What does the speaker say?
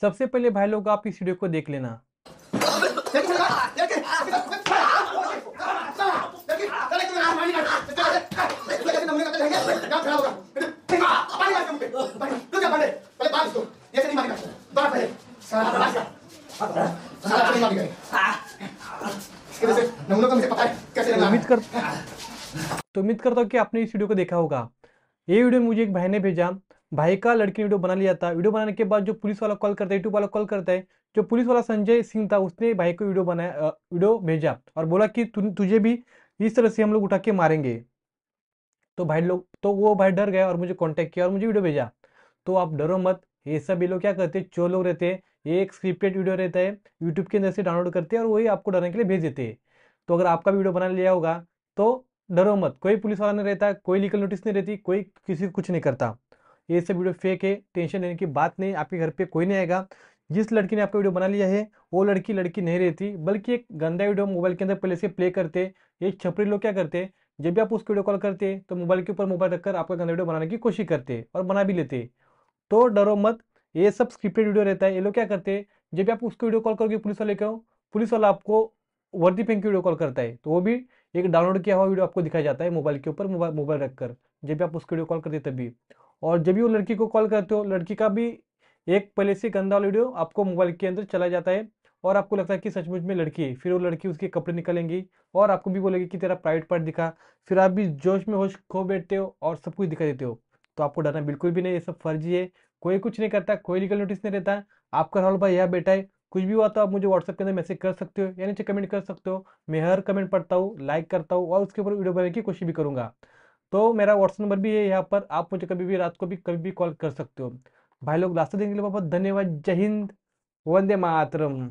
सबसे पहले भाई लोग आप इस वीडियो को देख लेना उम्मीद कर तो उम्मीद करता हूँ कि आपने इस वीडियो को देखा होगा ये वीडियो मुझे एक भाई ने भेजा भाई का लड़की ने वीडियो बना लिया था वीडियो बनाने के बाद जो पुलिस वाला कॉल करता है यूट्यूब वाला कॉल करता है जो पुलिस वाला संजय सिंह था उसने भाई को वीडियो बनाया वीडियो भेजा और बोला कि तु, तुझे भी इस तरह से हम लोग उठा के मारेंगे तो भाई लोग तो वो भाई डर गया और मुझे कॉन्टेक्ट किया और मुझे वीडियो भेजा तो आप डरो मत ये सब ये लोग क्या करते हैं चोर लोग रहते हैं ये एक स्क्रिप्टेड वीडियो रहता है यूट्यूब के अंदर से डाउनलोड करते हैं और वही आपको डरने के लिए भेज देते हैं तो अगर आपका वीडियो बना लिया होगा तो डरो मत कोई पुलिस वाला नहीं रहता कोई लीगल नोटिस नहीं रहती कोई किसी को कुछ नहीं करता ये सब वीडियो फेक है टेंशन लेने की बात नहीं आपके घर पे कोई नहीं आएगा जिस लड़की ने आपका वीडियो बना लिया है वो लड़की लड़की नहीं रहती बल्कि एक गंदा वीडियो मोबाइल के अंदर पहले से प्ले करते ये छपरी लोग क्या करते जब भी आप उसको वीडियो कॉल करते तो मोबाइल के ऊपर मोबाइल रखकर आपका गंदा वीडियो बनाने की कोशिश करते और बना भी लेते तो डरो मत ये सब स्क्रिप्टेड वीडियो रहता है ये लोग क्या करते जब भी आप उसको वीडियो कॉल करोगे पुलिस वाले को पुलिस वाला आपको वर्दी पहन के वीडियो कॉल करता है तो वो भी एक डाउनलोड किया हुआ वीडियो आपको दिखाया जाता है मोबाइल के ऊपर मोबाइल मोबाइल रखकर जब भी आप उसको वीडियो कॉल करते तभी और जब भी वो लड़की को कॉल करते हो लड़की का भी एक पहले से गंदा वीडियो आपको मोबाइल के अंदर चला जाता है और आपको लगता है कि सचमुच में लड़की है फिर वो लड़की उसके कपड़े निकलेंगी और आपको भी बोलेगी कि तेरा प्राइवेट पार्ट दिखा फिर आप भी जोश में होश खो बैठते हो और सब कुछ दिखा देते हो तो आपको डरना बिल्कुल भी नहीं ये सब फर्जी है कोई कुछ नहीं करता कोई लीगल नोटिस नहीं रहता आपका राहुल भाई यह बेटा है कुछ भी हुआ तो आप मुझे व्हाट्सएप के अंदर मैसेज कर सकते हो या नीचे कमेंट कर सकते हो मैं हर कमेंट पढ़ता हूँ लाइक करता हूँ और उसके ऊपर वीडियो बनाने की कोशिश भी करूँगा तो मेरा व्हाट्सअप नंबर भी है यहाँ पर आप मुझे कभी भी रात को भी कभी भी कॉल कर सकते हो भाई लोग रास्ता देने के लिए बहुत धन्यवाद जय हिंद वंदे मातरम